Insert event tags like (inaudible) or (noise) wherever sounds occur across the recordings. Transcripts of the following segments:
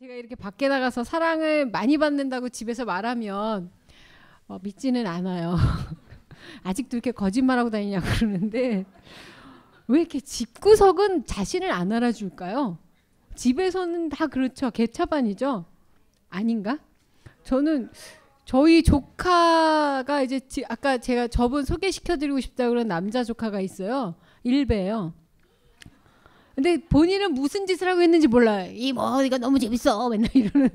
제가 이렇게 밖에 나가서 사랑을 많이 받는다고 집에서 말하면 어, 믿지는 않아요. (laughs) 아직도 이렇게 거짓말하고 다니냐 그러는데 왜 이렇게 집구석은 자신을 안 알아줄까요? 집에서는 다 그렇죠. 개차반이죠. 아닌가? 저는 저희 조카가 이제 지, 아까 제가 저번 소개시켜드리고 싶다 그런 남자 조카가 있어요. 일배예요. 근데 본인은 무슨 짓을 하고 있는지 몰라요. 이뭐 이거 너무 재밌어 맨날 이러는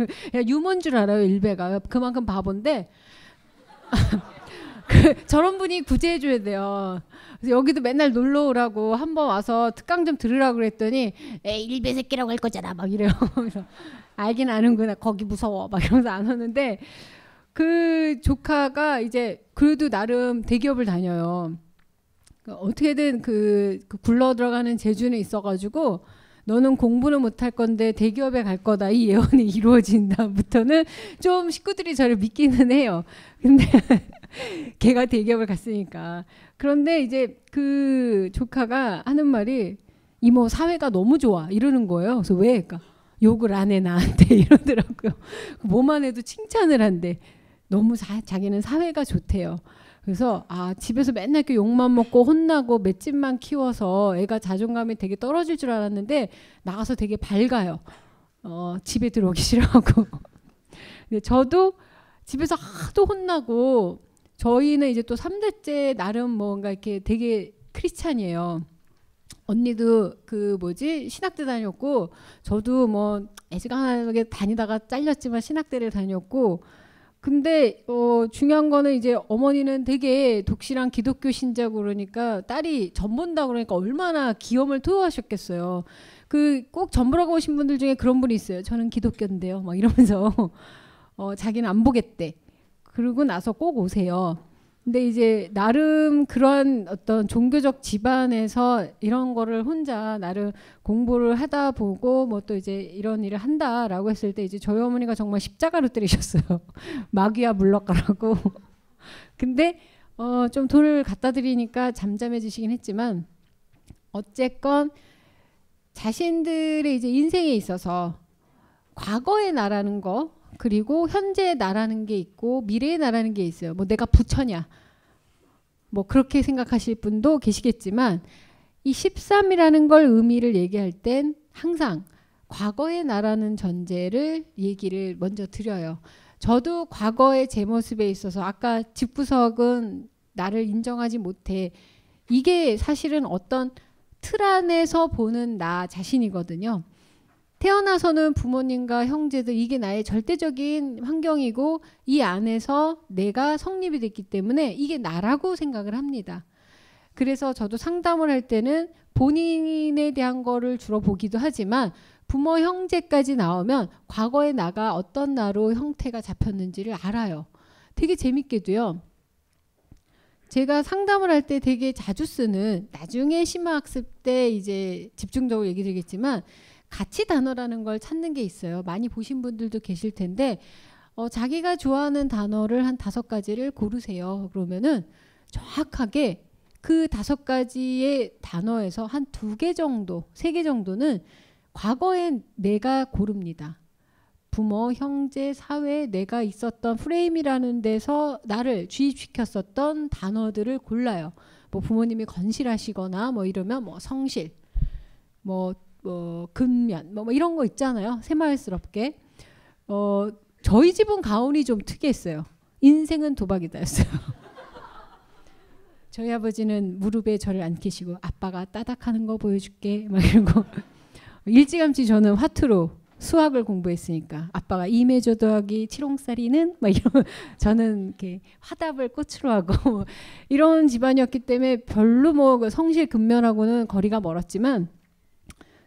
유머인 줄 알아요 일베가 그만큼 바본데 (laughs) 그, 저런 분이 구제해줘야 돼요. 그래서 여기도 맨날 놀러 오라고 한 번 와서 특강 좀들으라 그랬더니 에 일베 새끼라고 할 거잖아 막 이래요. (laughs) 그래서 알긴 아는구나 거기 무서워 막 이러면서 안 오는데 그 조카가 이제 그래도 나름 대기업을 다녀요. 그 어떻게든 그, 그 굴러 들어가는 재주는 있어가지고 너는 공부는 못할 건데 대기업에 갈 거다 이 예언이 (laughs) 이루어진 다음부터는 좀 식구들이 저를 믿기는 해요. 근데 (laughs) 걔가 대기업을 갔으니까 그런데 이제 그 조카가 하는 말이 이모 사회가 너무 좋아 이러는 거예요. 그래서 왜? 그러니까 욕을 안 해 나한테 (laughs) 이러더라고요. 그 뭐만 해도 칭찬을 한대. 너무 사, 자기는 사회가 좋대요. 그래서 아 집에서 맨날 이 욕만 먹고 혼나고 맷집만 키워서 애가 자존감이 되게 떨어질 줄 알았는데 나가서 되게 밝아요. 어 집에 들어오기 싫어하고. (laughs) 근데 저도 집에서 하도 혼나고 저희는 이제 또 3대째 나름 뭔가 이렇게 되게 크리스찬이에요. 언니도 그 뭐지 신학대 다녔고 저도 뭐 애지간하게 다니다가 잘렸지만 신학대를 다녔고 근데 어 중요한 거는 이제 어머니는 되게 독실한 기독교 신자고 그러니까 딸이 전본다 그러니까 얼마나 기염을 토하셨겠어요. 그 꼭 전부라고 오신 분들 중에 그런 분이 있어요. 저는 기독교인데요. 막 이러면서 (laughs) 어 자기는 안 보겠대. 그러고 나서 꼭 오세요. 근데 이제 나름 그런 어떤 종교적 집안에서 이런 거를 혼자 나름 공부를 하다 보고 뭐 또 이제 이런 일을 한다라고 했을 때 이제 저희 어머니가 정말 십자가로 때리셨어요. (laughs) 마귀야 물러가라고. (laughs) 근데 어좀 돈을 갖다 드리니까 잠잠해지시긴 했지만 어쨌건 자신들의 이제 인생에 있어서 과거의 나라는 거 그리고 현재의 나라는 게 있고 미래의 나라는 게 있어요. 뭐 내가 부처냐. 뭐 그렇게 생각하실 분도 계시겠지만 이 13이라는 걸 의미를 얘기할 땐 항상 과거의 나라는 전제를 얘기를 먼저 드려요. 저도 과거의 제 모습에 있어서 아까 집구석은 나를 인정하지 못해. 이게 사실은 어떤 틀 안에서 보는 나 자신이거든요. 태어나서는 부모님과 형제들 이게 나의 절대적인 환경이고 이 안에서 내가 성립이 됐기 때문에 이게 나라고 생각을 합니다. 그래서 저도 상담을 할 때는 본인에 대한 거를 주로 보기도 하지만 부모 형제까지 나오면 과거의 나가 어떤 나로 형태가 잡혔는지를 알아요. 되게 재밌게도요. 제가 상담을 할 때 되게 자주 쓰는 나중에 심화학습 때 이제 집중적으로 얘기 드리겠지만 가치 단어라는 걸 찾는 게 있어요. 많이 보신 분들도 계실 텐데 어, 자기가 좋아하는 단어를 한 다섯 가지를 고르세요. 그러면은 정확하게 그 다섯 가지의 단어에서 한 두 개 정도, 세 개 정도는 과거엔 내가 고릅니다. 부모, 형제, 사회, 내가 있었던 프레임이라는 데서 나를 주입시켰었던 단어들을 골라요. 뭐 부모님이 건실하시거나 뭐 이러면 뭐 성실, 뭐뭐 금면 뭐, 뭐, 이런 거 있잖아요. 새마을스럽게 어 저희 집은 가훈이 좀 특이했어요. 인생은 도박이다였어요. (laughs) 저희 아버지는 무릎에 저를 안키시고 아빠가 따닥하는 거 보여줄게 막 이러고 (laughs) 일찌감치 저는 화투로 수학을 공부했으니까 아빠가 이매조 더하기 칠홍살이는 막 이런 (laughs) 저는 이렇게 화답을 꽃으로 하고 이런 집안이었기 때문에 별로 뭐 그 성실 근면하고는 거리가 멀었지만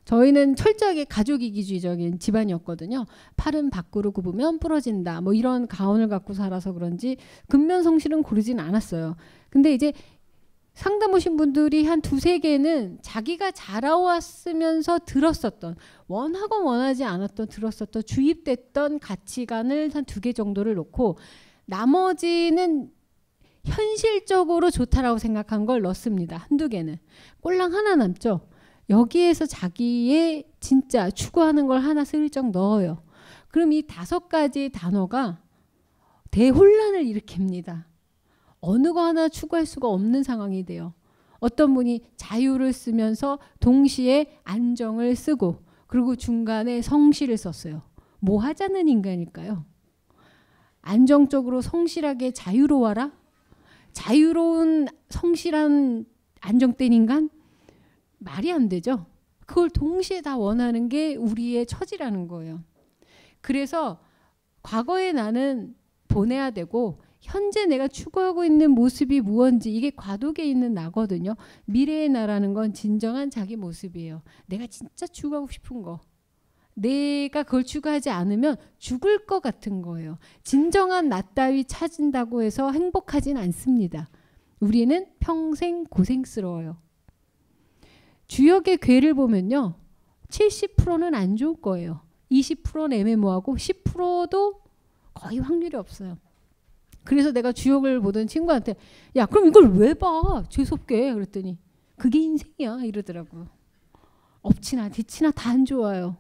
저희는 철저하게 가족 이기주의적인 집안이었거든요. 팔은 밖으로 굽으면 부러진다. 뭐 이런 가온을 갖고 살아서 그런지 근면 성실은 고르진 않았어요. 근데 이제 상담 오신 분들이 한 두세 개는 자기가 자라왔으면서 들었었던 원하고 원하지 않았던 들었었던 주입됐던 가치관을 한 두 개 정도를 놓고 나머지는 현실적으로 좋다라고 생각한 걸 넣습니다. 한 두 개는. 꼴랑 하나 남죠. 여기에서 자기의 진짜 추구하는 걸 하나 슬쩍 넣어요. 그럼 이 다섯 가지 단어가 대혼란을 일으킵니다. 어느 거 하나 추구할 수가 없는 상황이 돼요. 어떤 분이 자유를 쓰면서 동시에 안정을 쓰고 그리고 중간에 성실을 썼어요. 뭐 하자는 인간일까요? 안정적으로 성실하게 자유로워라? 자유로운 성실한 안정된 인간? 말이 안 되죠. 그걸 동시에 다 원하는 게 우리의 처지라는 거예요. 그래서 과거에 나는 보내야 되고 현재 내가 추구하고 있는 모습이 무언지 이게 과도기에 있는 나거든요. 미래의 나라는 건 진정한 자기 모습이에요. 내가 진짜 추구하고 싶은 거. 내가 그걸 추구하지 않으면 죽을 것 같은 거예요. 진정한 나 따위 찾은다고 해서 행복하진 않습니다. 우리는 평생 고생스러워요. 주역의 괴를 보면요. 70%는 안 좋을 거예요. 20%는 애매모하고 10%도 거의 확률이 없어요. 그래서 내가 주역을 보던 친구한테 야 그럼 이걸 왜 봐? 죄송없게 그랬더니 그게 인생이야 이러더라고. 업치나 뒤치나 다 안 좋아요.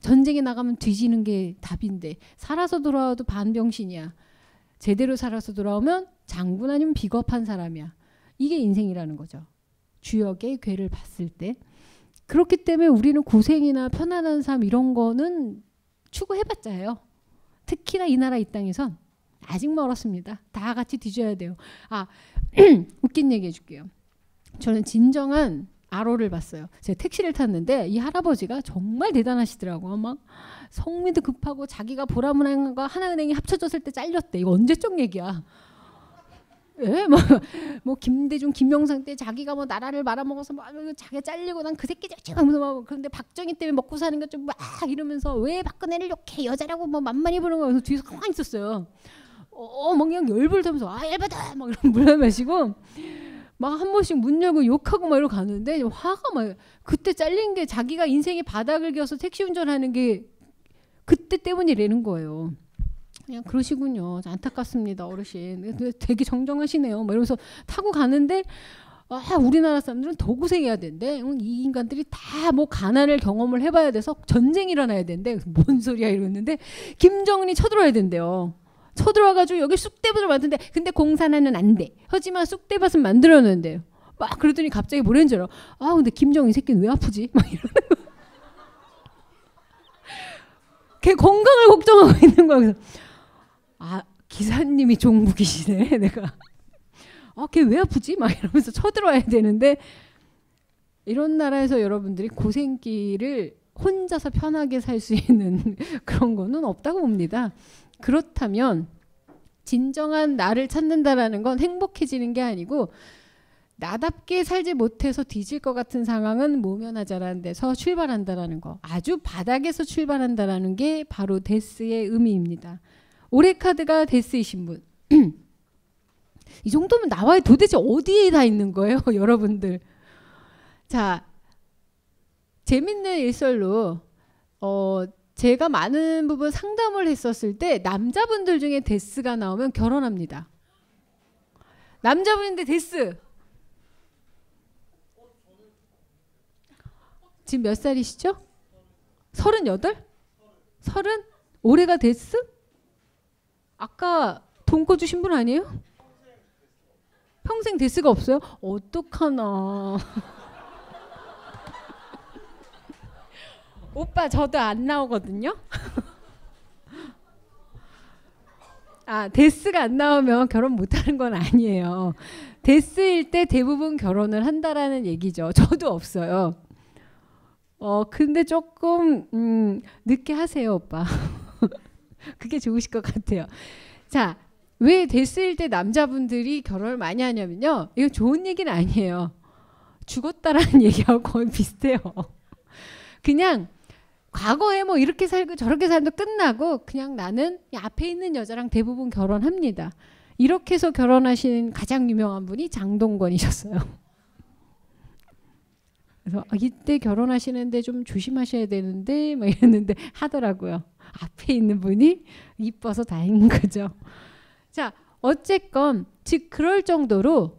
전쟁에 나가면 뒤지는 게 답인데 살아서 돌아와도 반병신이야. 제대로 살아서 돌아오면 장군 아니면 비겁한 사람이야. 이게 인생이라는 거죠. 주역의 괴를 봤을 때 그렇기 때문에 우리는 고생이나 편안한 삶 이런 거는 추구해봤자요. 특히나 이 나라 이 땅에선 아직 멀었습니다. 다 같이 뒤져야 돼요. 아 (clears throat) 웃긴 얘기 해줄게요. 저는 진정한 아로를 봤어요. 제가 택시를 탔는데 이 할아버지가 정말 대단하시더라고요. 막 성미도 급하고 자기가 보라문행과 하나은행이 합쳐졌을 때 잘렸대. 이거 언제적 얘기야. 예? 뭐, (laughs) 뭐 김대중, 김영삼 때 자기가 뭐 나라를 말아먹어서 막 뭐 자기가 잘리고 난 그 새끼 자체 하면서 막 그런데 박정희 때문에 먹고 사는 것좀막 이러면서 왜 박근혜를 욕해 여자라고 뭐 만만히 보는 거면서 야 뒤에서 가만히 있었어요. 어, 어, 막 그냥 열불 타면서 아 열받아 막 이런 물 마시고 막 한 번씩 문 열고 욕하고 막 이러고 가는데 화가 막 그때 잘린 게 자기가 인생의 바닥을 기어서 택시 운전하는 게 그때 때문이라는 거예요. 그냥 그러시군요. 안타깝습니다, 어르신. 되게 정정하시네요. 막 뭐 이러면서 타고 가는데 아, 우리나라 사람들은 더 고생해야 된대. 이 인간들이 다 뭐 가난을 경험을 해봐야 돼서 전쟁 일어나야 된대. 뭔 소리야 이러는데 김정은이 쳐들어야 된대요. 쳐들어와가지고 여기 쑥대밭을 만든데 근데 공산화는 안 돼. 하지만 쑥대밭은 만들어놓는데요막 그러더니 갑자기 뭐랬는줄 알아. 아 근데 김정은 이 새끼는 왜 아프지? 막 이러는 거. 걔 건강을 걱정하고 있는 거야. 그래서 아 기사님이 종북이시네 (laughs) 내가 아걔 왜 아프지 막 이러면서 쳐들어야 되는데 이런 나라에서 여러분들이 고생길을 혼자서 편하게 살 수 있는 (laughs) 그런 거는 없다고 봅니다. 그렇다면 진정한 나를 찾는다라는 건 행복해지는 게 아니고 나답게 살지 못해서 뒤질 것 같은 상황은 모면하자라는 데서 출발한다라는 거. 아주 바닥에서 출발한다라는 게 바로 데스의 의미입니다. 올해 카드가 데스이신 분. (clears throat) 이 정도면 나와요. 도대체 어디에 다 있는 거예요, (laughs) 여러분들? 자, 재밌는 일설로 어, 제가 많은 부분 상담을 했었을 때 남자분들 중에 데스가 나오면 결혼합니다. 남자분인데 데스. 지금 몇 살이시죠? 38? 30? 올해가 데스? 아까 돈 꺼주신 분 아니에요? 평생 데스가 없어요? 어떡하나. (laughs) 오빠 저도 안 나오거든요. (laughs) 아 데스가 안 나오면 결혼 못하는 건 아니에요. 데스일 때 대부분 결혼을 한다라는 얘기죠. 저도 없어요. 어 근데 조금 음, 늦게 하세요 오빠. (laughs) 그게 좋으실 것 같아요. 자, 왜 됐을 때 남자분들이 결혼을 많이 하냐면요. 이거 좋은 얘기는 아니에요. 죽었다라는 (laughs) 얘기하고 거의 비슷해요. 그냥 과거에 뭐 이렇게 살고 저렇게 살도 끝나고 그냥 나는 앞에 있는 여자랑 대부분 결혼합니다. 이렇게 해서 결혼하신 가장 유명한 분이 장동건이셨어요. 그래서 아, 이때 결혼하시는데 좀 조심하셔야 되는데 막 이랬는데 하더라고요. 앞에 있는 분이 이뻐서 다행인 거죠. 자, 어쨌건 즉 그럴 정도로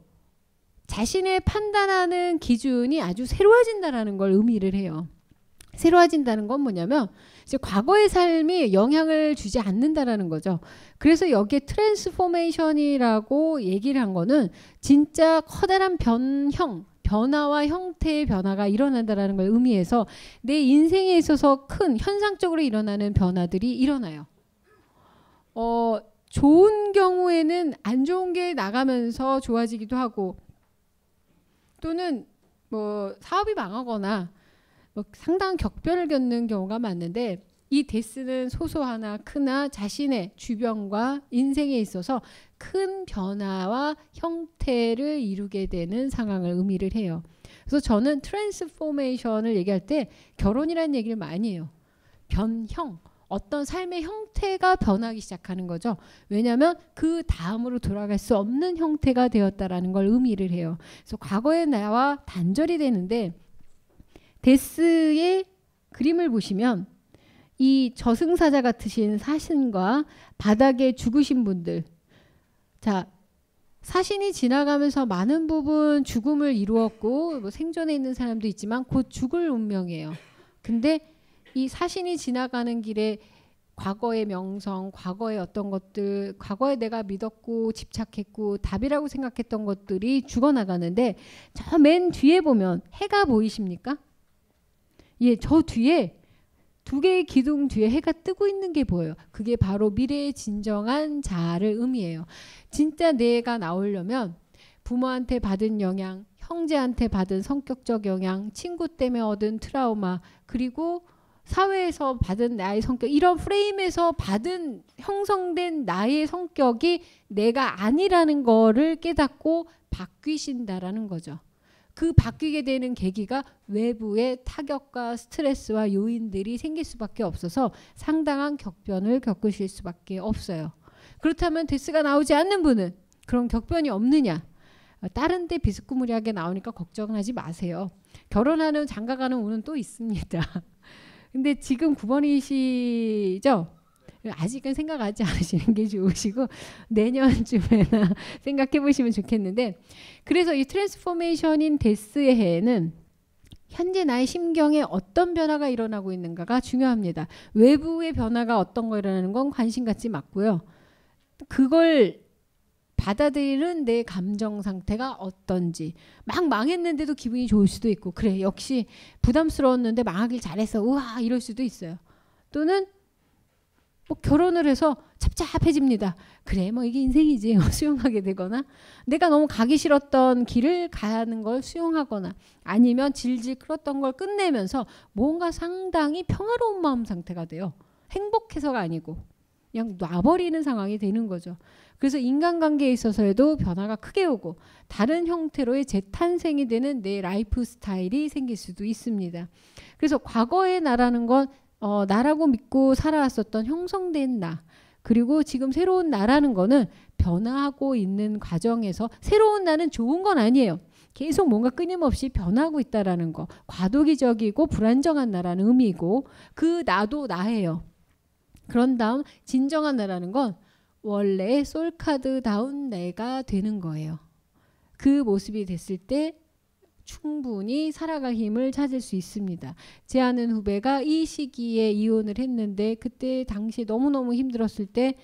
자신의 판단하는 기준이 아주 새로워진다라는 걸 의미를 해요. 새로워진다는 건 뭐냐면 이제 과거의 삶이 영향을 주지 않는다라는 거죠. 그래서 여기에 트랜스포메이션이라고 얘기를 한 거는 진짜 커다란 변형, 변화와 형태의 변화가 일어난다라는 걸 의미해서 내 인생에 있어서 큰 현상적으로 일어나는 변화들이 일어나요. 어, 좋은 경우에는 안 좋은 게 나가면서 좋아지기도 하고 또는 뭐 사업이 망하거나 뭐 상당한 격변을 겪는 경우가 많은데 이 데스는 소소하나 크나 자신의 주변과 인생에 있어서 큰 변화와 형태를 이루게 되는 상황을 의미를 해요. 그래서 저는 트랜스포메이션을 얘기할 때 결혼이라는 얘기를 많이 해요. 변형. 어떤 삶의 형태가 변하기 시작하는 거죠. 왜냐하면 그 다음으로 돌아갈 수 없는 형태가 되었다라는 걸 의미를 해요. 그래서 과거의 나와 단절이 되는데 데스의 그림을 보시면 이 저승사자 같으신 사신과 바닥에 죽으신 분들. 자, 사신이 지나가면서 많은 부분 죽음을 이루었고 뭐 생존에 있는 사람도 있지만 곧 죽을 운명이에요. 근데 이 사신이 지나가는 길에 과거의 명성, 과거의 어떤 것들, 과거에 내가 믿었고 집착했고 답이라고 생각했던 것들이 죽어나가는데 저 맨 뒤에 보면 해가 보이십니까? 예, 저 뒤에 두 개의 기둥 뒤에 해가 뜨고 있는 게 보여요. 그게 바로 미래의 진정한 자아를 의미해요. 진짜 내가 나오려면 부모한테 받은 영향, 형제한테 받은 성격적 영향, 친구 때문에 얻은 트라우마, 그리고 사회에서 받은 나의 성격, 이런 프레임에서 받은 형성된 나의 성격이 내가 아니라는 거를 깨닫고 바뀌신다라는 거죠. 그 바뀌게 되는 계기가 외부의 타격과 스트레스와 요인들이 생길 수밖에 없어서 상당한 격변을 겪으실 수밖에 없어요. 그렇다면 데스가 나오지 않는 분은 그런 격변이 없느냐? 어, 다른 데 비스무리하게 나오니까 걱정하지 마세요. 결혼하는 장가가는 운은 또 있습니다. (laughs) 근데 지금 9번이시죠? 아직은 생각하지 (laughs) 않으시는 게 좋으시고 내년쯤에나 (laughs) 생각해 보시면 좋겠는데 그래서 이 트랜스포메이션인 데스의 해에는 현재 나의 심경에 어떤 변화가 일어나고 있는가가 중요합니다. 외부의 변화가 어떤 거 일어나는 건 관심 갖지 맞고요. 그걸 받아들이는 내 감정 상태가 어떤지 막 망했는데도 기분이 좋을 수도 있고 그래 역시 부담스러웠는데 망하길 잘해서 우와 이럴 수도 있어요 또는 뭐 결혼을 해서 찹찹해집니다. 그래, 뭐 이게 인생이지. (laughs) 수용하게 되거나 내가 너무 가기 싫었던 길을 가는 걸 수용하거나 아니면 질질 끌었던 걸 끝내면서 뭔가 상당히 평화로운 마음 상태가 돼요. 행복해서가 아니고 그냥 놔버리는 상황이 되는 거죠. 그래서 인간관계에 있어서에도 변화가 크게 오고 다른 형태로의 재탄생이 되는 내 라이프 스타일이 생길 수도 있습니다. 그래서 과거의 나라는 건 어, 나라고 믿고 살아왔었던 형성된 나 그리고 지금 새로운 나라는 거는 변화하고 있는 과정에서 새로운 나는 좋은 건 아니에요. 계속 뭔가 끊임없이 변하고 있다라는 거 과도기적이고 불안정한 나라는 의미이고 그 나도 나예요. 그런 다음 진정한 나라는 건 원래 솔카드다운 내가 되는 거예요. 그 모습이 됐을 때 충분히 살아갈 힘을 찾을 수 있습니다. 제 아는 후배가 이 시기에 이혼을 했는데 그때 당시 너무너무 힘들었을 때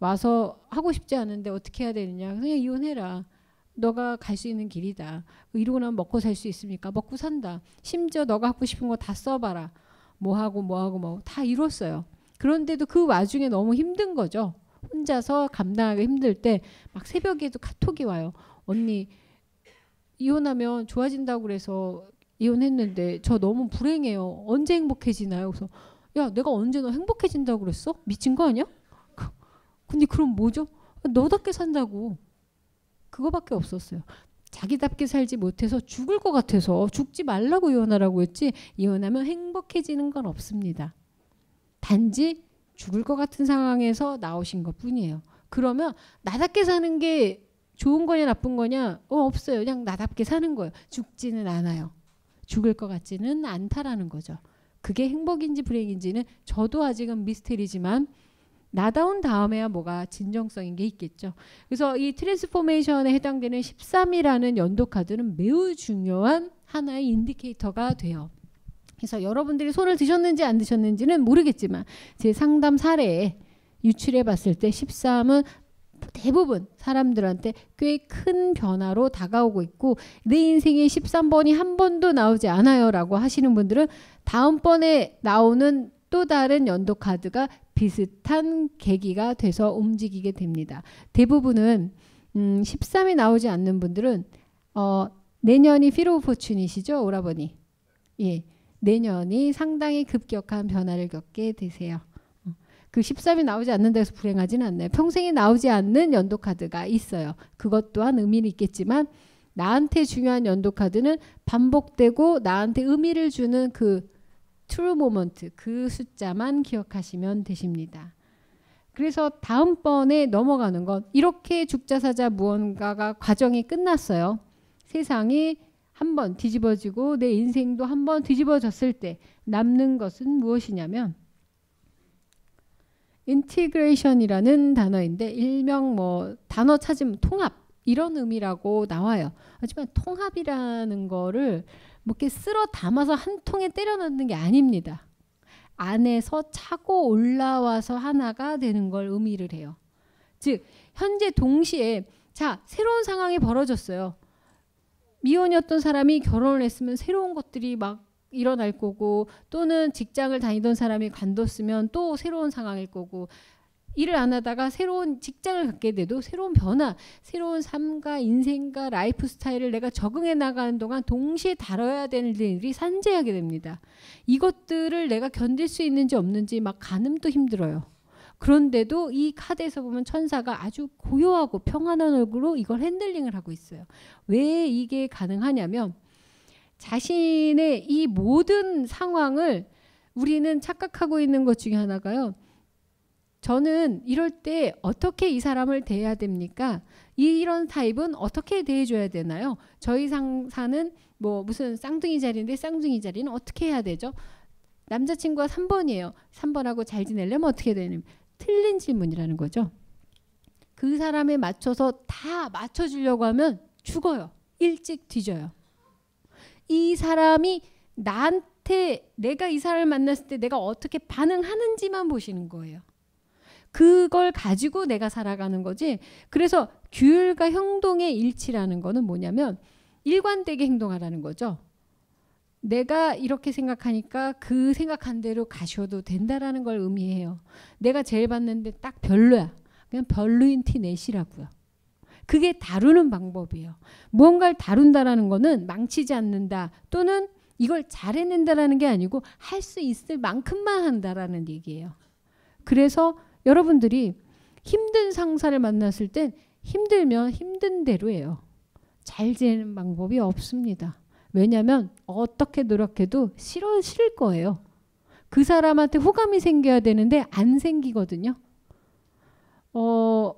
와서 하고 싶지 않은데 어떻게 해야 되느냐. 그냥 이혼해라. 너가 갈 수 있는 길이다. 이러고 나면 먹고 살 수 있습니까? 먹고 산다. 심지어 너가 하고 싶은 거 다 써봐라. 뭐하고 뭐하고 뭐 다 이뤘어요. 그런데도 그 와중에 너무 힘든 거죠. 혼자서 감당하기 힘들 때 막 새벽에도 카톡이 와요. 언니 이혼하면 좋아진다고 그래서 이혼했는데 저 너무 불행해요. 언제 행복해지나요? 그래서 야 내가 언제 너 행복해진다고 그랬어? 미친 거 아니야? (laughs) 근데 그럼 뭐죠? 너답게 산다고 그거밖에 없었어요. 자기답게 살지 못해서 죽을 것 같아서 죽지 말라고 이혼하라고 했지 이혼하면 행복해지는 건 없습니다. 단지 죽을 것 같은 상황에서 나오신 것 뿐이에요. 그러면 나답게 사는 게 좋은 거냐 나쁜 거냐 어 없어요. 그냥 나답게 사는 거예요. 죽지는 않아요. 죽을 것 같지는 않다라는 거죠. 그게 행복인지 불행인지는 저도 아직은 미스테리지만 나다운 다음에야 뭐가 진정성인 게 있겠죠. 그래서 이 트랜스포메이션에 해당되는 13이라는 연도 카드는 매우 중요한 하나의 인디케이터가 돼요. 그래서 여러분들이 손을 드셨는지 안 드셨는지는 모르겠지만 제 상담 사례에 유출해 봤을 때 13은 대부분 사람들한테 꽤 큰 변화로 다가오고 있고 내 인생에 13번이 한 번도 나오지 않아요라고 하시는 분들은 다음번에 나오는 또 다른 연도 카드가 비슷한 계기가 돼서 움직이게 됩니다. 대부분은 음, 13이 나오지 않는 분들은 어, 내년이 피로 포춘이시죠 오라버니. 예, 내년이 상당히 급격한 변화를 겪게 되세요. 그 13이 나오지 않는 데서 불행하지는 않네요평생이 나오지 않는 연도 카드가 있어요. 그것 또한 의미는 있겠지만 나한테 중요한 연도 카드는 반복되고 나한테 의미를 주는 그 트루 모먼트 그 숫자만 기억하시면 되십니다. 그래서 다음번에 넘어가는 건 이렇게 죽자사자 무언가가 과정이 끝났어요. 세상이 한 번 뒤집어지고 내 인생도 한 번 뒤집어졌을 때 남는 것은 무엇이냐면 인티그레이션이라는 단어인데 일명 뭐 단어 찾으면 통합 이런 의미라고 나와요. 하지만 통합이라는 거를 뭐 이렇게 쓸어 담아서 한 통에 때려 넣는 게 아닙니다. 안에서 차고 올라와서 하나가 되는 걸 의미를 해요. 즉 현재 동시에 자 새로운 상황이 벌어졌어요. 미혼이었던 사람이 결혼을 했으면 새로운 것들이 막 일어날 거고 또는 직장을 다니던 사람이 관뒀으면 또 새로운 상황일 거고 일을 안 하다가 새로운 직장을 갖게 돼도 새로운 변화, 새로운 삶과 인생과 라이프 스타일을 내가 적응해 나가는 동안 동시에 다뤄야 되는 일들이 산재하게 됩니다. 이것들을 내가 견딜 수 있는지 없는지 막 가늠도 힘들어요. 그런데도 이 카드에서 보면 천사가 아주 고요하고 평안한 얼굴로 이걸 핸들링을 하고 있어요. 왜 이게 가능하냐면 자신의 이 모든 상황을 우리는 착각하고 있는 것 중에 하나가요. 저는 이럴 때 어떻게 이 사람을 대해야 됩니까? 이런 타입은 어떻게 대해줘야 되나요? 저희 상사는 뭐 무슨 쌍둥이 자리인데 쌍둥이 자리는 어떻게 해야 되죠? 남자친구가 3번이에요. 3번하고 잘 지내려면 어떻게 되는? 틀린 질문이라는 거죠. 그 사람에 맞춰서 다 맞춰주려고 하면 죽어요. 일찍 뒤져요. 이 사람이 나한테 내가 이 사람을 만났을 때 내가 어떻게 반응하는지만 보시는 거예요. 그걸 가지고 내가 살아가는 거지. 그래서 규율과 행동의 일치라는 거는 뭐냐면 일관되게 행동하라는 거죠. 내가 이렇게 생각하니까 그 생각한 대로 가셔도 된다라는 걸 의미해요. 내가 제일 봤는데 딱 별로야. 그냥 별로인 티 내시라고요. 그게 다루는 방법이에요. 무언가를 다룬다라는 거는 망치지 않는다 또는 이걸 잘해낸다라는 게 아니고 할 수 있을 만큼만 한다라는 얘기예요. 그래서 여러분들이 힘든 상사를 만났을 땐 힘들면 힘든 대로 해요. 잘 지내는 방법이 없습니다. 왜냐하면 어떻게 노력해도 싫어 싫을 거예요. 그 사람한테 호감이 생겨야 되는데 안 생기거든요. 어,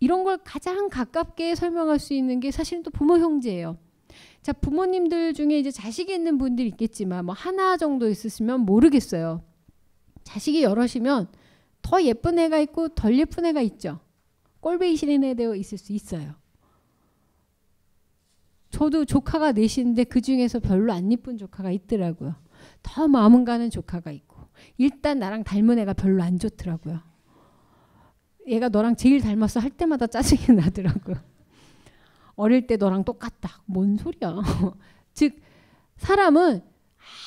이런 걸 가장 가깝게 설명할 수 있는 게 사실은 또 부모 형제예요. 자, 부모님들 중에 이제 자식이 있는 분들 있겠지만 뭐 하나 정도 있으시면 모르겠어요. 자식이 여럿이면 더 예쁜 애가 있고 덜 예쁜 애가 있죠. 꼴배기 싫은 애도 있을 수 있어요. 저도 조카가 넷인데 그 중에서 별로 안 예쁜 조카가 있더라고요. 더 마음 가는 조카가 있고 일단 나랑 닮은 애가 별로 안 좋더라고요. 얘가 너랑 제일 닮았어 할 때마다 짜증이 (laughs) 나더라고. 어릴 때 너랑 똑같다. 뭔 소리야. (laughs) 즉 사람은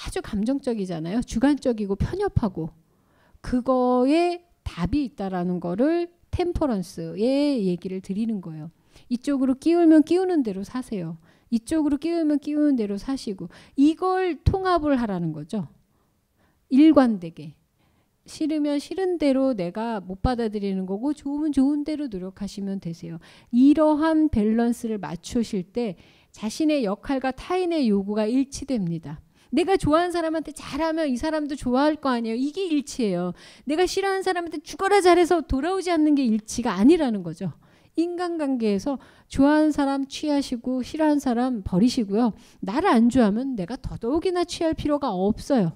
아주 감정적이잖아요. 주관적이고 편협하고 그거에 답이 있다라는 거를 템퍼런스의 얘기를 드리는 거예요. 이쪽으로 끼우면 끼우는 대로 사세요. 이쪽으로 끼우면 끼우는 대로 사시고 이걸 통합을 하라는 거죠. 일관되게. 싫으면 싫은 대로 내가 못 받아들이는 거고 좋으면 좋은 대로 노력하시면 되세요. 이러한 밸런스를 맞추실 때 자신의 역할과 타인의 요구가 일치됩니다. 내가 좋아하는 사람한테 잘하면 이 사람도 좋아할 거 아니에요. 이게 일치예요. 내가 싫어하는 사람한테 죽어라 잘해서 돌아오지 않는 게 일치가 아니라는 거죠. 인간관계에서 좋아하는 사람 취하시고 싫어하는 사람 버리시고요. 나를 안 좋아하면 내가 더더욱이나 취할 필요가 없어요.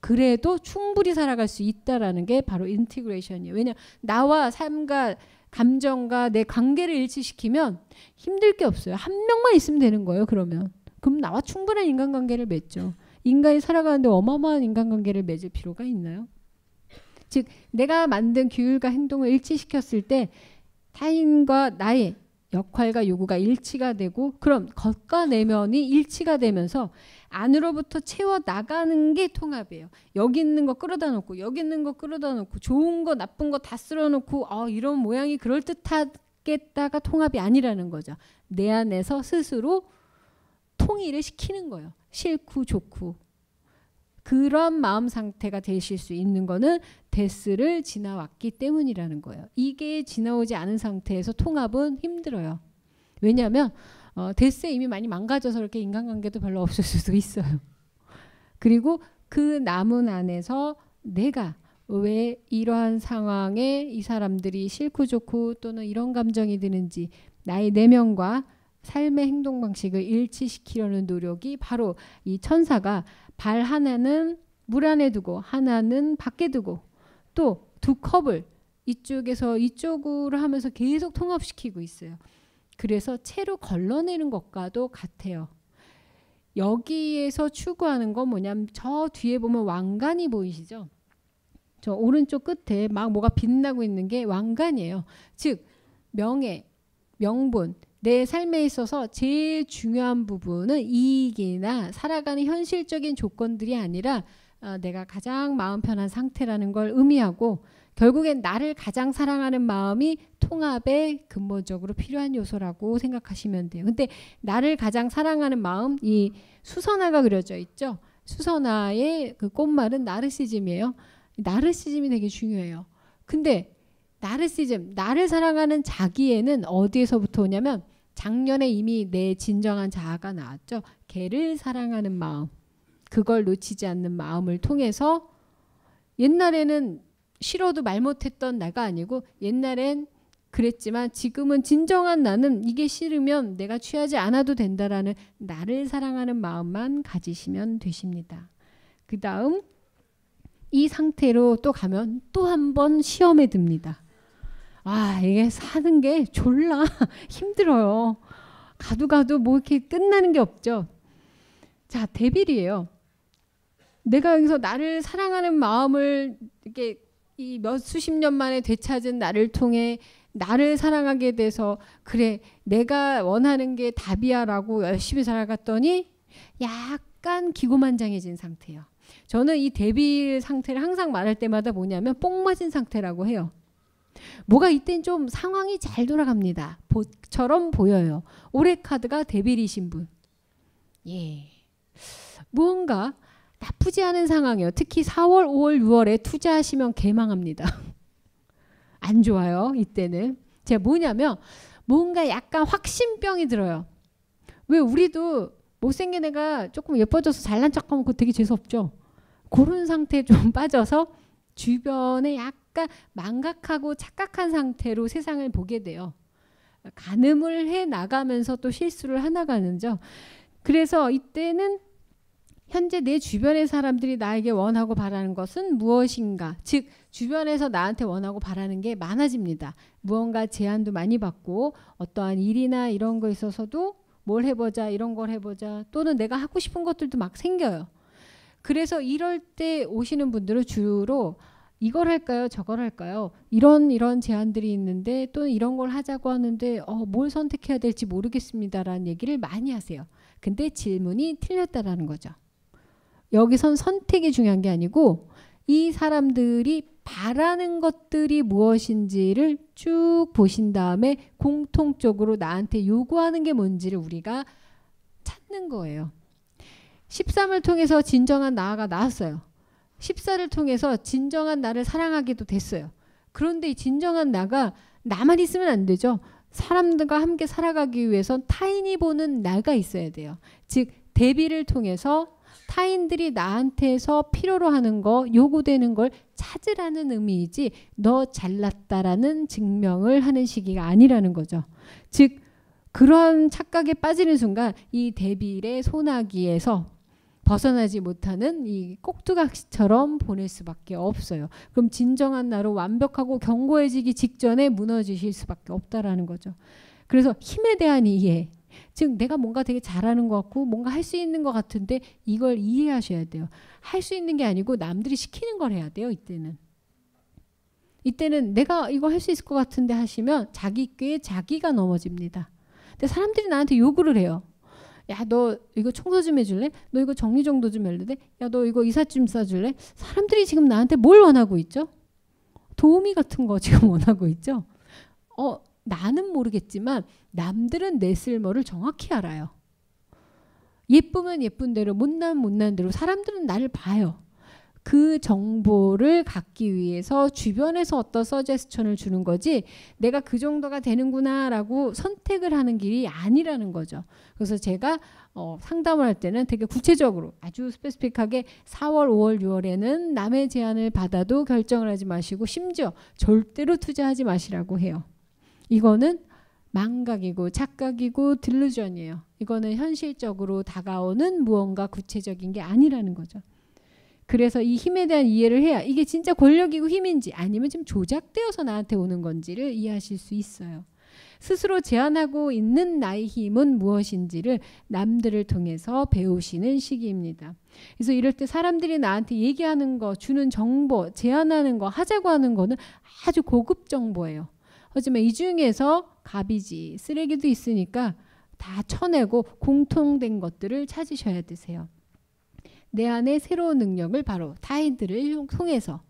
그래도 충분히 살아갈 수 있다라는 게 바로 인티그레이션이에요. 왜냐 나와 삶과 감정과 내 관계를 일치시키면 힘들 게 없어요. 한 명만 있으면 되는 거예요. 그러면 그럼 나와 충분한 인간관계를 맺죠. 인간이 살아가는데 어마어마한 인간관계를 맺을 필요가 있나요? 즉 내가 만든 규율과 행동을 일치시켰을 때 타인과 나의 역할과 요구가 일치가 되고 그럼 겉과 내면이 일치가 되면서 안으로부터 채워 나가는 게 통합이에요. 여기 있는 거 끌어다 놓고 여기 있는 거 끌어다 놓고 좋은 거 나쁜 거 다 쓸어 놓고 어, 이런 모양이 그럴 듯하겠다가 통합이 아니라는 거죠. 내 안에서 스스로 통일을 시키는 거예요. 싫고 좋고 그런 마음 상태가 되실 수 있는 거는 데스를 지나왔기 때문이라는 거예요. 이게 지나오지 않은 상태에서 통합은 힘들어요. 왜냐하면 어, 데스에 이미 많이 망가져서 이렇게 인간관계도 별로 없을 수도 있어요. 그리고 그 남은 안에서 내가 왜 이러한 상황에 이 사람들이 싫고 좋고 또는 이런 감정이 드는지 나의 내면과 삶의 행동 방식을 일치시키려는 노력이 바로 이 천사가 발 하나는 물 안에 두고 하나는 밖에 두고 또 두 컵을 이쪽에서 이쪽으로 하면서 계속 통합시키고 있어요. 그래서 채로 걸러내는 것과도 같아요. 여기에서 추구하는 건 뭐냐면 저 뒤에 보면 왕관이 보이시죠? 저 오른쪽 끝에 막 뭐가 빛나고 있는 게 왕관이에요. 즉 명예, 명분, 내 삶에 있어서 제일 중요한 부분은 이익이나 살아가는 현실적인 조건들이 아니라 어, 내가 가장 마음 편한 상태라는 걸 의미하고 결국엔 나를 가장 사랑하는 마음이 통합에 근본적으로 필요한 요소라고 생각하시면 돼요. 근데 나를 가장 사랑하는 마음 이 수선화가 그려져 있죠. 수선화의 그 꽃말은 나르시즘이에요. 나르시즘이 되게 중요해요. 근데 나르시즘, 나를 사랑하는 자기에는 어디에서부터 오냐면 작년에 이미 내 진정한 자아가 나왔죠. 개를 사랑하는 마음. 그걸 놓치지 않는 마음을 통해서 옛날에는 싫어도 말 못했던 나가 아니고 옛날엔 그랬지만 지금은 진정한 나는 이게 싫으면 내가 취하지 않아도 된다라는 나를 사랑하는 마음만 가지시면 되십니다. 그 다음 이 상태로 또 가면 또 한 번 시험에 듭니다. 아, 이게 사는 게 졸라 (laughs) 힘들어요. 가도 가도 뭐 이렇게 끝나는 게 없죠. 자, 데빌이에요. 내가 여기서 나를 사랑하는 마음을 이렇게 이몇 수십 년 만에 되찾은 나를 통해 나를 사랑하게 돼서 그래 내가 원하는 게 답이야라고 열심히 살아갔더니 약간 기고만장해진 상태예요. 저는 이 데빌 상태를 항상 말할 때마다 뭐냐면 뽕 맞은 상태라고 해요. 뭐가 이때는 좀 상황이 잘 돌아갑니다. 보처럼 보여요. 올해 카드가 데빌이신 분. 예. 무가 나쁘지 않은 상황이에요. 특히 4월, 5월, 6월에 투자하시면 개망합니다. (laughs) 안 좋아요. 이때는. 제가 뭐냐면 뭔가 약간 확신병이 들어요. 왜 우리도 못생긴 애가 조금 예뻐져서 잘난 척하면 그거 되게 재수없죠. 그런 상태에 좀 (laughs) 빠져서 주변에 약간 망각하고 착각한 상태로 세상을 보게 돼요. 가늠을 해 나가면서 또 실수를 하나가는죠. 그래서 이때는 현재 내 주변의 사람들이 나에게 원하고 바라는 것은 무엇인가? 즉 주변에서 나한테 원하고 바라는 게 많아집니다. 무언가 제안도 많이 받고 어떠한 일이나 이런 거 있어서도 뭘 해보자 이런 걸 해보자 또는 내가 하고 싶은 것들도 막 생겨요. 그래서 이럴 때 오시는 분들은 주로 이걸 할까요? 저걸 할까요? 이런 이런 제안들이 있는데 또는 이런 걸 하자고 하는데 어, 뭘 선택해야 될지 모르겠습니다라는 얘기를 많이 하세요. 근데 질문이 틀렸다라는 거죠. 여기선 선택이 중요한 게 아니고 이 사람들이 바라는 것들이 무엇인지를 쭉 보신 다음에 공통적으로 나한테 요구하는 게 뭔지를 우리가 찾는 거예요. 13을 통해서 진정한 나아가 나왔어요. 14를 통해서 진정한 나를 사랑하기도 됐어요. 그런데 이 진정한 나가 나만 있으면 안 되죠. 사람들과 함께 살아가기 위해선 타인이 보는 나가 있어야 돼요. 즉 대비를 통해서 타인들이 나한테서 필요로 하는 거, 요구되는 걸 찾으라는 의미이지 너 잘났다라는 증명을 하는 시기가 아니라는 거죠. 즉 그런 착각에 빠지는 순간 이 데빌의 소나기에서 벗어나지 못하는 이 꼭두각시처럼 보낼 수밖에 없어요. 그럼 진정한 나로 완벽하고 견고해지기 직전에 무너지실 수밖에 없다라는 거죠. 그래서 힘에 대한 이해, 즉 내가 뭔가 되게 잘하는 것 같고 뭔가 할 수 있는 것 같은데 이걸 이해하셔야 돼요. 할 수 있는 게 아니고 남들이 시키는 걸 해야 돼요. 이때는. 이때는 내가 이거 할 수 있을 것 같은데 하시면 자기 꾀에 자기가 넘어집니다. 근데 사람들이 나한테 요구를 해요. 야, 너 이거 청소 좀 해줄래? 너 이거 정리 정도 좀 해줄래? 야, 너 이거 이사 좀 싸줄래? 사람들이 지금 나한테 뭘 원하고 있죠? 도우미 같은 거 지금 (laughs) 원하고 있죠? 어, 나는 모르겠지만 남들은 내 쓸모를 정확히 알아요. 예쁘면 예쁜 대로 못난 못난 대로 사람들은 나를 봐요. 그 정보를 갖기 위해서 주변에서 어떤 서제스천을 주는 거지 내가 그 정도가 되는구나라고 선택을 하는 길이 아니라는 거죠. 그래서 제가 어, 상담을 할 때는 되게 구체적으로 아주 스페스픽하게 4월, 5월, 6월에는 남의 제안을 받아도 결정을 하지 마시고 심지어 절대로 투자하지 마시라고 해요. 이거는 망각이고 착각이고 딜루전이에요. 이거는 현실적으로 다가오는 무언가 구체적인 게 아니라는 거죠. 그래서 이 힘에 대한 이해를 해야 이게 진짜 권력이고 힘인지 아니면 지금 조작되어서 나한테 오는 건지를 이해하실 수 있어요. 스스로 제안하고 있는 나의 힘은 무엇인지를 남들을 통해서 배우시는 시기입니다. 그래서 이럴 때 사람들이 나한테 얘기하는 거, 주는 정보, 제안하는 거, 하자고 하는 거는 아주 고급 정보예요. 하지만 이 중에서 갑이지 쓰레기도 있으니까 다 쳐내고 공통된 것들을 찾으셔야 되세요. 내 안에 새로운 능력을 바로 타인들을 통해서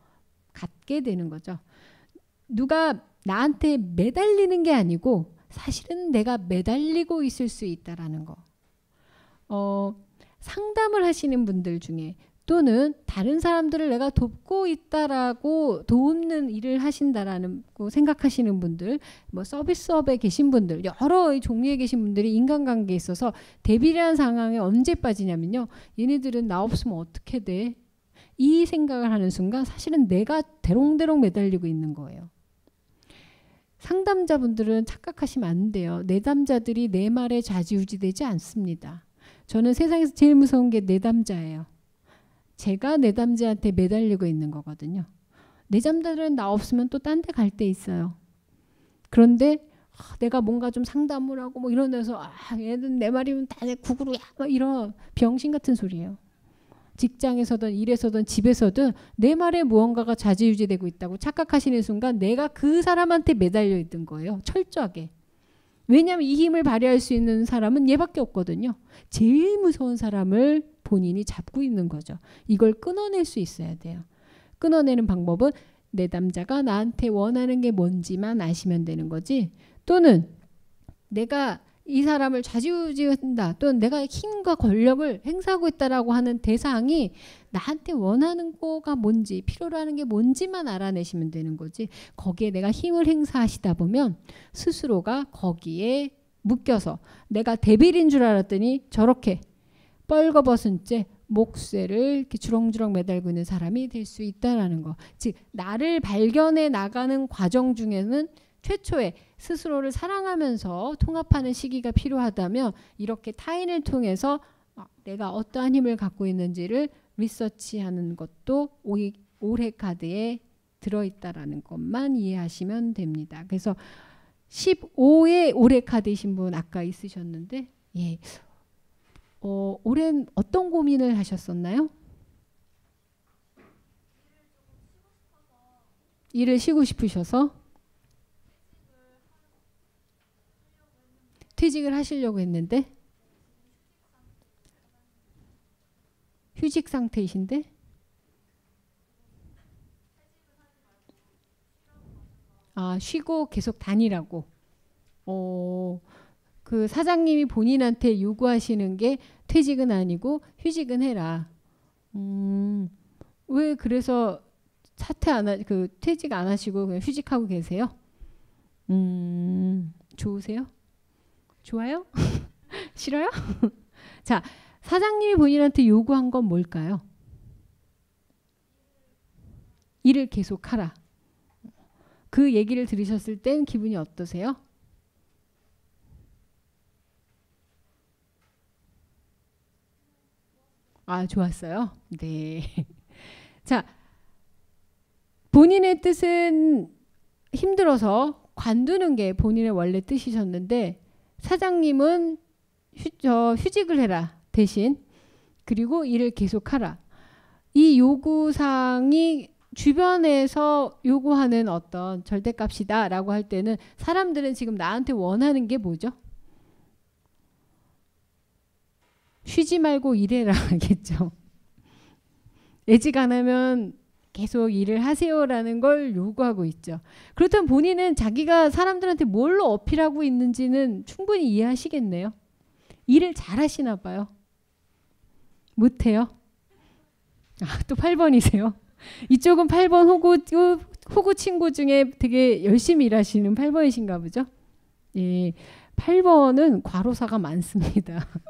갖게 되는 거죠. 누가 나한테 매달리는 게 아니고 사실은 내가 매달리고 있을 수 있다라는 거. 어, 상담을 하시는 분들 중에 또는 다른 사람들을 내가 돕고 있다라고 돕는 일을 하신다라는 생각하시는 분들, 뭐 서비스업에 계신 분들, 여러 종류에 계신 분들이 인간관계에 있어서 대비라는 상황에 언제 빠지냐면요. 얘네들은 나 없으면 어떻게 돼? 이 생각을 하는 순간 사실은 내가 대롱대롱 매달리고 있는 거예요. 상담자분들은 착각하시면 안 돼요. 내담자들이 내 말에 좌지우지되지 않습니다. 저는 세상에서 제일 무서운 게 내담자예요. 제가 내담자한테 매달리고 있는 거거든요. 내담자들은 나 없으면 또 딴 데갈데 있어요. 그런데 아, 내가 뭔가 좀 상담을 하고 뭐 이런 데서 아, 얘는 내 말이면 다 내 구구로야 막 이런 병신 같은 소리예요. 직장에서든 일에서든 집에서든 내 말에 무언가가 좌지우지되고 있다고 착각하시는 순간 내가 그 사람한테 매달려 있던 거예요. 철저하게. 왜냐하면 이 힘을 발휘할 수 있는 사람은 얘밖에 없거든요. 제일 무서운 사람을 본인이 잡고 있는 거죠. 이걸 끊어낼 수 있어야 돼요. 끊어내는 방법은 내 남자가 나한테 원하는 게 뭔지만 아시면 되는 거지. 또는 내가 이 사람을 좌지우지한다 또는 내가 힘과 권력을 행사하고 있다라고 하는 대상이 나한테 원하는 거가 뭔지 필요로 하는 게 뭔지만 알아내시면 되는 거지 거기에 내가 힘을 행사하시다 보면 스스로가 거기에 묶여서 내가 데빌인 줄 알았더니 저렇게 뻘거벗은 채 목쇠를 이렇게 주렁주렁 매달고 있는 사람이 될 수 있다라는 거즉 나를 발견해 나가는 과정 중에는 최초에 스스로를 사랑하면서 통합하는 시기가 필요하다면 이렇게 타인을 통해서 아, 내가 어떠한 힘을 갖고 있는지를 리서치하는 것도 올해 카드에 들어있다라는 것만 이해하시면 됩니다. 그래서 15의 올해 카드이신 분 아까 있으셨는데 예. 어, 올해 어떤 고민을 하셨었나요? 일을 쉬고 싶으셔서 퇴직을 하시려고 했는데 휴직 상태이신데 아 쉬고 계속 다니라고 어, 그 사장님이 본인한테 요구하시는 게 퇴직은 아니고 휴직은 해라 음, 왜 그래서 사퇴 안 하, 그 퇴직 안 하시고 그냥 휴직하고 계세요? 음, 좋으세요? 좋아요? (laughs) 싫어요? (laughs) 자, 사장님이 본인한테 요구한 건 뭘까요? 일을 계속하라. 그 얘기를 들으셨을 땐 기분이 어떠세요? 아, 좋았어요. 네. (laughs) 자, 본인의 뜻은 힘들어서 관두는 게 본인의 원래 뜻이셨는데 사장님은 휴, 저 휴직을 해라 대신 그리고 일을 계속하라 이 요구 사항이 주변에서 요구하는 어떤 절대값이다라고 할 때는 사람들은 지금 나한테 원하는 게 뭐죠? 쉬지 말고 일해라 (laughs) 하겠죠. 애지안 하면 계속 일을 하세요라는 걸 요구하고 있죠. 그렇다면 본인은 자기가 사람들한테 뭘로 어필하고 있는지는 충분히 이해하시겠네요. 일을 잘하시나 봐요. 못해요. 아, 또 8번이세요. 이쪽은 8번 호구, 호구 친구 중에 되게 열심히 일하시는 8번이신가 보죠. 예, 8번은 과로사가 많습니다. (laughs)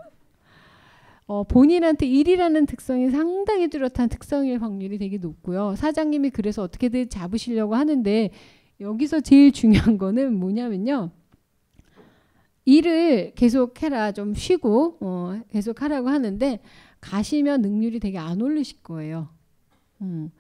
어, 본인한테 일이라는 특성이 상당히 뚜렷한 특성일 확률이 되게 높고요. 사장님이 그래서 어떻게든 잡으시려고 하는데 여기서 제일 중요한 거는 뭐냐면요. 일을 계속 해라 좀 쉬고 어, 계속 하라고 하는데 가시면 능률이 되게 안 올리실 거예요. 음.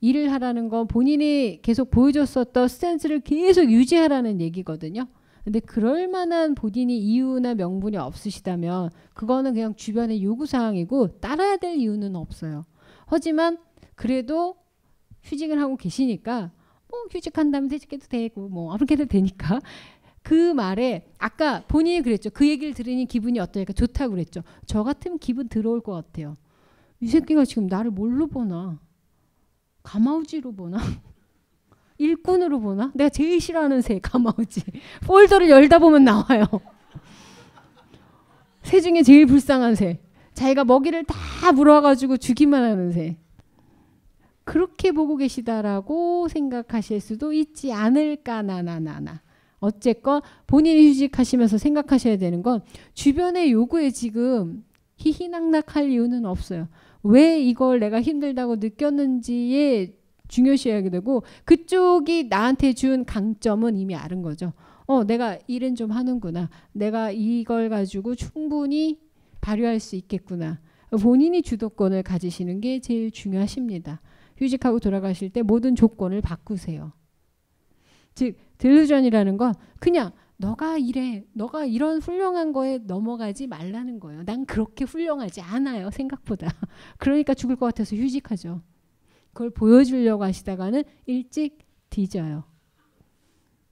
일을 하라는 건 본인이 계속 보여줬었던 스탠스를 계속 유지하라는 얘기거든요. 근데 그럴 만한 본인이 이유나 명분이 없으시다면 그거는 그냥 주변의 요구 사항이고 따라야 될 이유는 없어요. 하지만 그래도 휴직을 하고 계시니까 뭐 휴직한다면 휴직해도 되고 뭐 아무렇게 도 되니까 (laughs) 그 말에 아까 본인이 그랬죠. 그 얘기를 들으니 기분이 어떠니까 좋다고 그랬죠. 저 같으면 기분 들어올 것 같아요. 이 새끼가 지금 나를 뭘로 보나? 가마우지로 보나? (laughs) 일꾼으로 보나? 내가 제일 싫어하는 새 가마우지. (laughs) 폴더를 열다 보면 나와요. (laughs) 새 중에 제일 불쌍한 새. 자기가 먹이를 다 물어가지고 주기만 하는 새. 그렇게 보고 계시다라고 생각하실 수도 있지 않을까 나나나나. 어쨌건 본인이 휴직하시면서 생각하셔야 되는 건 주변의 요구에 지금 희희낙낙할 이유는 없어요. 왜 이걸 내가 힘들다고 느꼈는지에 중요시하게 되고 그쪽이 나한테 준 강점은 이미 아는 거죠. 어, 내가 일은 좀 하는구나. 내가 이걸 가지고 충분히 발휘할 수 있겠구나. 본인이 주도권을 가지시는 게 제일 중요하십니다. 휴직하고 돌아가실 때 모든 조건을 바꾸세요. 즉, 딜루전이라는 건 그냥 너가 이래, 너가 이런 훌륭한 거에 넘어가지 말라는 거예요. 난 그렇게 훌륭하지 않아요, 생각보다. (laughs) 그러니까 죽을 것 같아서 휴직하죠. 그걸 보여주려고 하시다가는 일찍 뒤져요.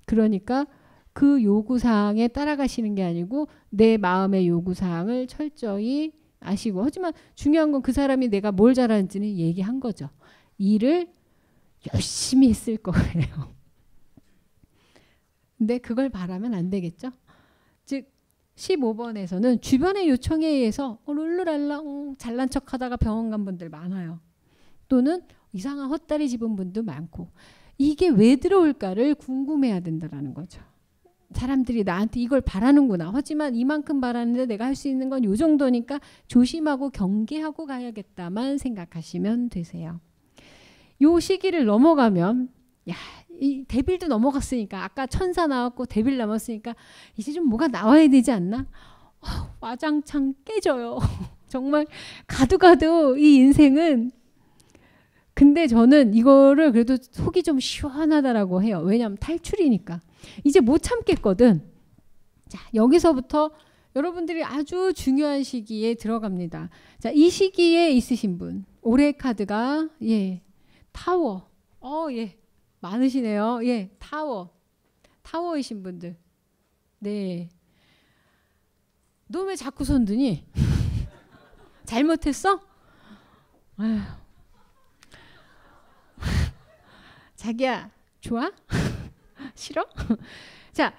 그러니까 그 요구사항에 따라가시는 게 아니고 내 마음의 요구사항을 철저히 아시고 하지만 중요한 건 그 사람이 내가 뭘 잘하는지는 얘기한 거죠. 일을 열심히 했을 거예요. (laughs) 근데 그걸 바라면 안 되겠죠. 즉 15번에서는 주변의 요청에 의해서 룰루랄라 어, 잘난 척하다가 병원 간 분들 많아요. 또는 이상한 헛다리 집은 분도 많고 이게 왜 들어올까를 궁금해야 된다라는 거죠. 사람들이 나한테 이걸 바라는구나. 하지만 이만큼 바라는데 내가 할 수 있는 건요 정도니까 조심하고 경계하고 가야겠다만 생각하시면 되세요. 요 시기를 넘어가면 야, 이 데빌도 넘어갔으니까 아까 천사 나왔고 데빌 남았으니까 이제 좀 뭐가 나와야 되지 않나? 어, 와장창 깨져요. (laughs) 정말 가도 가도 이 인생은 근데 저는 이거를 그래도 속이 좀 시원하다라고 해요. 왜냐하면 탈출이니까. 이제 못 참겠거든. 자, 여기서부터 여러분들이 아주 중요한 시기에 들어갑니다. 자, 이 시기에 있으신 분. 올해 카드가, 예, 타워. 어, 예. 많으시네요. 예, 타워. 타워이신 분들. 네. 너왜 자꾸 손드니? (laughs) 잘못했어? 아휴. 자기야 좋아? (laughs) 싫어? (laughs) 자,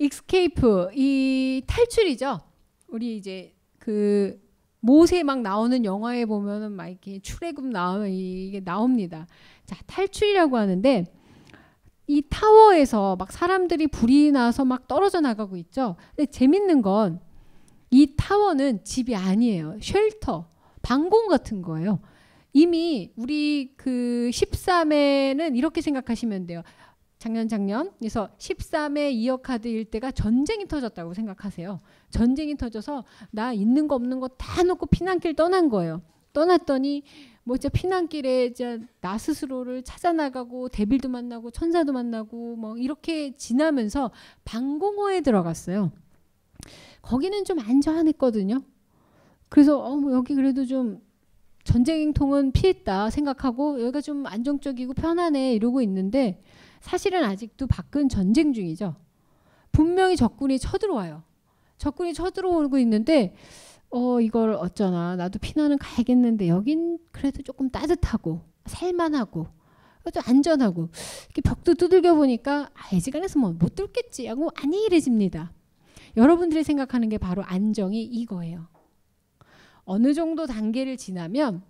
익스케이프 이 탈출이죠. 우리 이제 그 모세 막 나오는 영화에 보면은 막 이렇게 출애굽 나오면 이게 나옵니다. 자, 탈출이라고 하는데 이 타워에서 막 사람들이 불이 나서 막 떨어져 나가고 있죠. 근데 재밌는 건 이 타워는 집이 아니에요. 쉘터, 방공 같은 거예요. 이미 우리 그 13회는 이렇게 생각하시면 돼요. 작년 작년 그래서 13회 이어 카드일 때가 전쟁이 터졌다고 생각하세요. 전쟁이 터져서 나 있는 거 없는 거 다 놓고 피난길 떠난 거예요. 떠났더니 뭐 진짜 피난길에 이제 나 스스로를 찾아 나가고 데빌도 만나고 천사도 만나고 뭐 이렇게 지나면서 방공호에 들어갔어요. 거기는 좀 안전했거든요. 그래서 어뭐 여기 그래도 좀 전쟁통은 피했다 생각하고 여기가 좀 안정적이고 편안해 이러고 있는데 사실은 아직도 밖은 전쟁 중이죠. 분명히 적군이 쳐들어와요. 적군이 쳐들어오고 있는데 어 이걸 어쩌나 나도 피난은 가야겠는데 여긴 그래도 조금 따뜻하고 살만하고 또 안전하고 이렇게 벽도 두들겨 보니까 아, 이지간에서 뭐못 뚫겠지 하고 안일해집니다. 여러분들이 생각하는 게 바로 안정이 이거예요. 어느 정도 단계를 지나면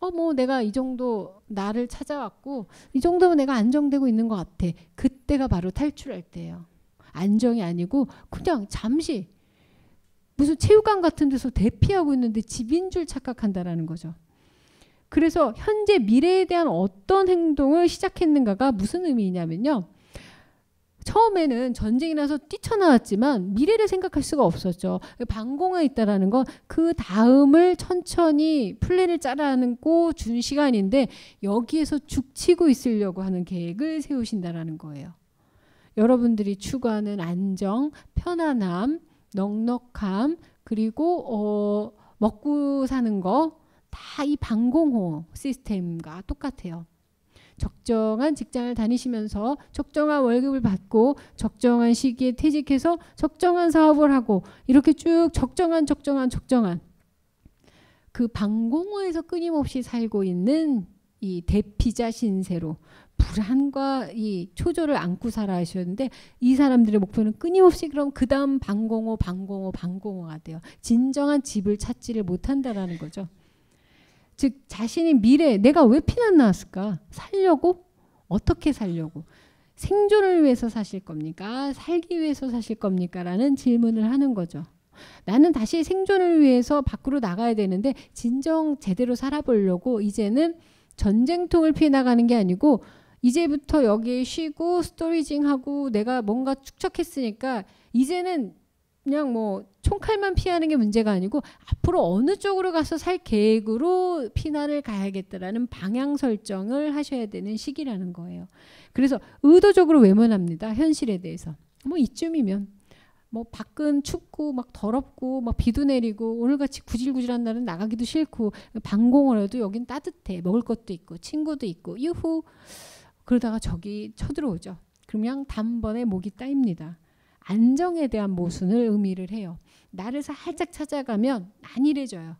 어 뭐 내가 이 정도 나를 찾아왔고 이 정도면 내가 안정되고 있는 것 같아. 그때가 바로 탈출할 때예요. 안정이 아니고 그냥 잠시 무슨 체육관 같은 데서 대피하고 있는데 집인 줄 착각한다라는 거죠. 그래서 현재 미래에 대한 어떤 행동을 시작했는가가 무슨 의미냐면요. 처음에는 전쟁이 나서 뛰쳐나왔지만 미래를 생각할 수가 없었죠. 방공에 있다라는 건 그 다음을 천천히 플랜을 짜라고 준 시간인데 여기에서 죽치고 있으려고 하는 계획을 세우신다라는 거예요. 여러분들이 추구하는 안정, 편안함, 넉넉함, 그리고 어, 먹고 사는 거 다 이 방공호 시스템과 똑같아요. 적정한 직장을 다니시면서 적정한 월급을 받고 적정한 시기에 퇴직해서 적정한 사업을 하고 이렇게 쭉 적정한 적정한 적정한 그 방공호에서 끊임없이 살고 있는 이 대피자 신세로 불안과 이 초조를 안고 살아 하셨는데 이 사람들의 목표는 끊임없이 그럼 그다음 방공호 방공호 방공호가 돼요. 진정한 집을 찾지를 못한다라는 거죠. 즉 자신이 미래 내가 왜 피난 나왔을까? 살려고? 어떻게 살려고? 생존을 위해서 사실 겁니까? 살기 위해서 사실 겁니까? 라는 질문을 하는 거죠. 나는 다시 생존을 위해서 밖으로 나가야 되는데 진정 제대로 살아보려고 이제는 전쟁통을 피해 나가는 게 아니고 이제부터 여기 에 쉬고 스토리징하고 내가 뭔가 축적했으니까 이제는 그냥 뭐 총칼만 피하는 게 문제가 아니고 앞으로 어느 쪽으로 가서 살 계획으로 피난을 가야겠다라는 방향 설정을 하셔야 되는 시기라는 거예요. 그래서 의도적으로 외면합니다. 현실에 대해서. 뭐 이쯤이면 뭐 밖은 춥고 막 더럽고 막 비도 내리고 오늘같이 구질구질한 날은 나가기도 싫고 방공을 해도 여긴 따뜻해. 먹을 것도 있고 친구도 있고 유후 그러다가 저기 쳐들어오죠. 그러면 단번에 목이 따입니다. 안정에 대한 모순을 의미를 해요. 나를 살짝 찾아가면 안일해져요.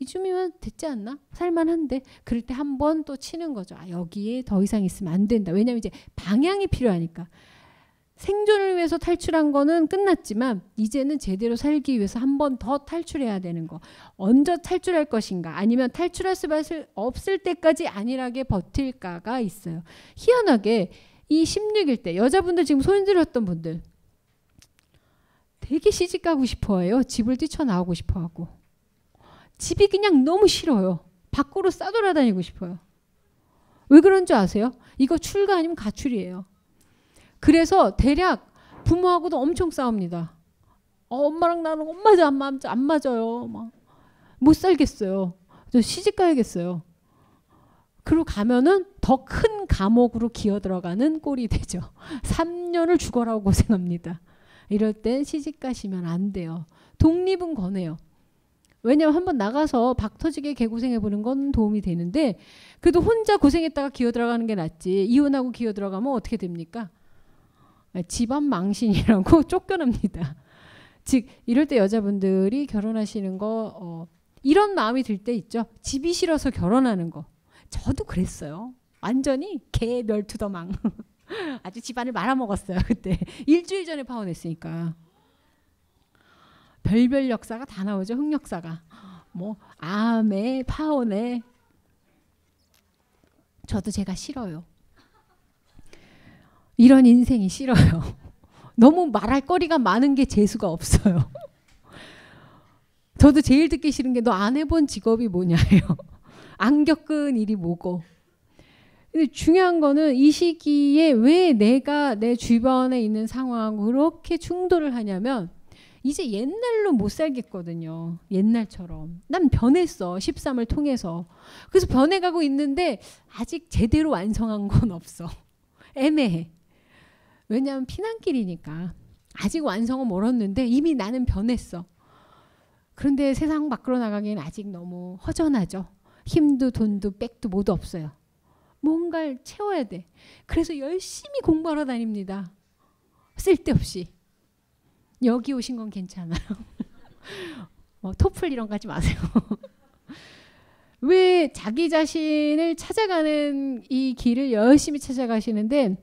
이쯤이면 됐지 않나? 살만한데 그럴 때 한 번 또 치는 거죠. 아, 여기에 더 이상 있으면 안 된다. 왜냐면 이제 방향이 필요하니까. 생존을 위해서 탈출한 거는 끝났지만 이제는 제대로 살기 위해서 한 번 더 탈출해야 되는 거. 언제 탈출할 것인가 아니면 탈출할 수 없을 때까지 안일하게 버틸까가 있어요. 희한하게 이 16일 때 여자분들 지금 손 들었던 분들 되게 시집 가고 싶어 해요. 집을 뛰쳐나오고 싶어 하고. 집이 그냥 너무 싫어요. 밖으로 싸돌아다니고 싶어요. 왜 그런 줄 아세요? 이거 출가 아니면 가출이에요. 그래서 대략 부모하고도 엄청 싸웁니다. 어, 엄마랑 나랑 엄마 안, 맞아, 안 맞아요. 막. 못 살겠어요. 저 시집 가야겠어요. 그리고 가면은 더 큰 감옥으로 기어 들어가는 꼴이 되죠. 3년을 (laughs) 죽어라고 고생합니다. 이럴 땐 시집 가시면 안 돼요. 독립은 권해요. 왜냐면 한번 나가서 박 터지게 개고생해 보는 건 도움이 되는데 그래도 혼자 고생했다가 기어 들어가는 게 낫지 이혼하고 기어 들어가면 어떻게 됩니까? 아, 집안 망신이라고 (laughs) 쫓겨납니다. 즉 이럴 때 여자분들이 결혼하시는 거 어, 이런 마음이 들 때 있죠. 집이 싫어서 결혼하는 거. 저도 그랬어요. 완전히 개 멸투더망. (laughs) (laughs) 아주 집안을 말아먹었어요 그때 일주일 전에 파혼했으니까 별별 역사가 다 나오죠 흑역사가 뭐 암에 파혼에 저도 제가 싫어요 이런 인생이 싫어요 (laughs) 너무 말할 거리가 많은 게 재수가 없어요 저도 제일 듣기 싫은 게 너 안 해본 직업이 뭐냐예요 (laughs) 안 겪은 일이 뭐고 근데 중요한 거는 이 시기에 왜 내가 내 주변에 있는 상황 그렇게 충돌을 하냐면 이제 옛날로 못 살겠거든요. 옛날처럼. 난 변했어. 13을 통해서. 그래서 변해가고 있는데 아직 제대로 완성한 건 없어. (laughs) 애매해. 왜냐하면 피난길이니까. 아직 완성은 멀었는데 이미 나는 변했어. 그런데 세상 밖으로 나가기엔 아직 너무 허전하죠. 힘도 돈도 백도 모두 없어요. 뭔가를 채워야 돼. 그래서 열심히 공부하러 다닙니다. 쓸데없이. 여기 오신 건 괜찮아요. (laughs) 뭐 토플 이런 거 하지 마세요. (laughs) 왜 자기 자신을 찾아가는 이 길을 열심히 찾아가시는데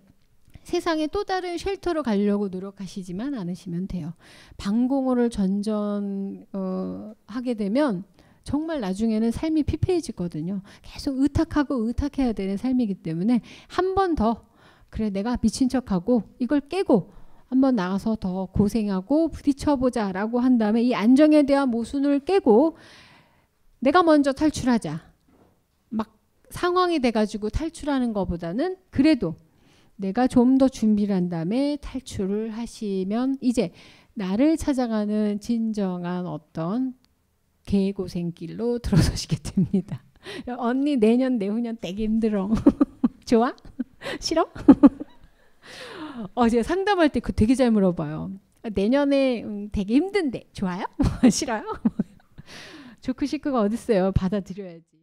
세상에또 다른 쉘터로 가려고 노력하시지만 않으시면 돼요. 방공호를 전전하게 어, 되면 정말 나중에는 삶이 피폐해지거든요. 계속 의탁하고 의탁해야 되는 삶이기 때문에 한 번 더 그래 내가 미친 척하고 이걸 깨고 한 번 나가서 더 고생하고 부딪혀보자라고 한 다음에 이 안정에 대한 모순을 깨고 내가 먼저 탈출하자. 막 상황이 돼가지고 탈출하는 것보다는 그래도 내가 좀 더 준비를 한 다음에 탈출을 하시면 이제 나를 찾아가는 진정한 어떤 개고생길로 들어서시게 됩니다. (laughs) 언니 내년 내후년 되게 힘들어. (laughs) 좋아? (laughs) 싫어? 어제 상담할 때 그 되게 잘 물어봐요. 내년에 음, 되게 힘든데 좋아요? 싫어요? 조크 시크가 어딨어요? 받아들여야지.